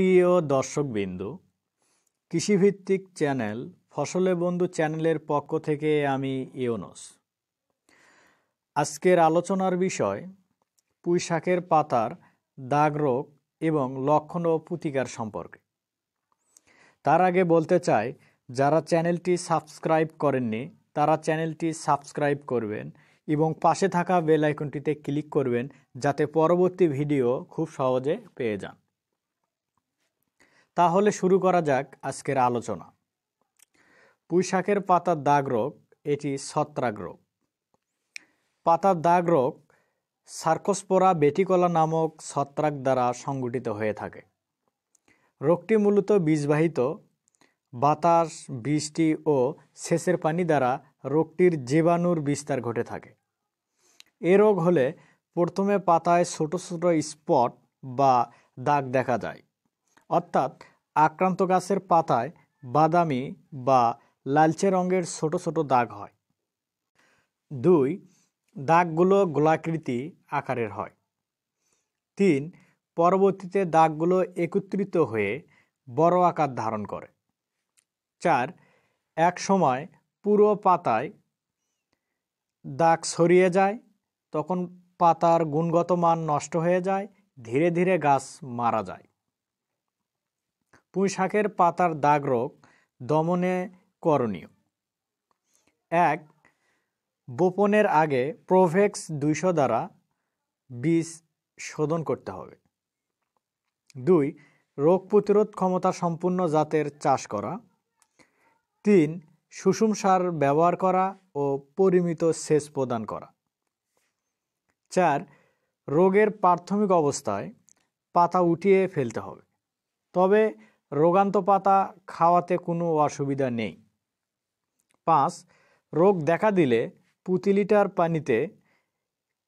প্রিয় দর্শকবৃন্দ কৃষিভিত্তিক চ্যানেল ফসলে বন্ধু চ্যানেলের পক্ষ থেকে আমি ইউনস আজকের আলোচনার বিষয় পুঁইশাকের পাতার দাগ রোগ এবং লক্ষণ ও প্রতিকার সম্পর্কে তার আগে বলতে চাই যারা চ্যানেলটি সাবস্ক্রাইব করেননি তারা চ্যানেলটি সাবস্ক্রাইব করবেন এবং পাশে থাকা বেল আইকনটিতে ক্লিক করবেন যাতে পরবর্তী ভিডিও খুব সহজে পেয়ে যান তাহলে শুরু করা যাক আজকের আলোচনা পুঁইশাকের পাতার দাগ রোগ এটি ছত্রাক রোগ পাতার দাগ রোগ সার্কোসপোরা বেটিকলা নামক ছত্রাক দ্বারা সংগঠিত হয়ে থাকে রোগটি মূলত বীজবাহিত বাতাস বৃষ্টি ও সেচের পানি দ্বারা রোগটির জীবাণুর বিস্তার ঘটে থাকে এ রোগ হলে প্রথমে পাতায় ছোট ছোট স্পট বা দাগ দেখা যায় অর্থাৎ আক্রান্ত গাছের পাতায় বাদামি বা লালচে রঙের ছোট ছোট দাগ হয় দুই দাগগুলো গোলাকৃতি আকারের হয় তিন পরবর্তীতে দাগগুলো একত্রিত হয়ে বড় আকার ধারণ করে চার এক সময় পুরো পাতায় দাগ ছড়িয়ে যায় তখন পাতার গুণগত মান নষ্ট হয়ে যায় ধীরে ধীরে গাছ মারা যায় পুঁইশাকের পাতার দাগ রোগ দমনে করণীয় এক বোপনের আগে প্রোভেক্স দুইশো দ্বারা বীজ শোধন করতে হবে দুই রোগ প্রতিরোধ ক্ষমতা সম্পূর্ণ জাতের চাষ করা তিন সুষুম সার ব্যবহার করা ও পরিমিত সেচ প্রদান করা চার রোগের প্রাথমিক অবস্থায় পাতা উঠিয়ে ফেলতে হবে তবে রোগান্ত পাতা খাওয়াতে কোনো অসুবিধা নেই পাঁচ রোগ দেখা দিলে পুঁতি লিটার পানিতে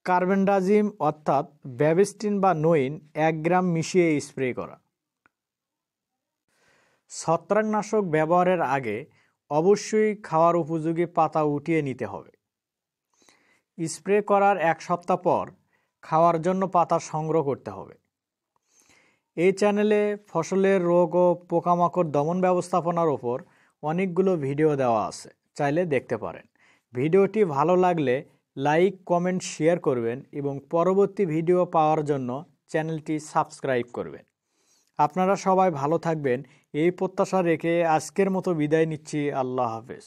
কার্বেন্ডাজিম অর্থাৎ ব্যাবেস্টিন বা নইন এক গ্রাম মিশিয়ে স্প্রে করা ছত্রাকনাশক ব্যবহারের আগে অবশ্যই খাওয়ার উপযোগী পাতা উঠিয়ে নিতে হবে স্প্রে করার এক সপ্তাহ পর খাওয়ার জন্য পাতা সংগ্রহ করতে হবে এই চ্যানেলে ফসলের রোগ ও পোকামাকড় দমন ব্যবস্থাপনার ওপর অনেকগুলো ভিডিও দেওয়া আছে চাইলে দেখতে পারেন ভিডিওটি ভালো লাগলে লাইক কমেন্ট শেয়ার করবেন এবং পরবর্তী ভিডিও পাওয়ার জন্য চ্যানেলটি সাবস্ক্রাইব করবেন আপনারা সবাই ভালো থাকবেন এই প্রত্যাশা রেখে আজকের মতো বিদায় নিচ্ছি আল্লাহ হাফেজ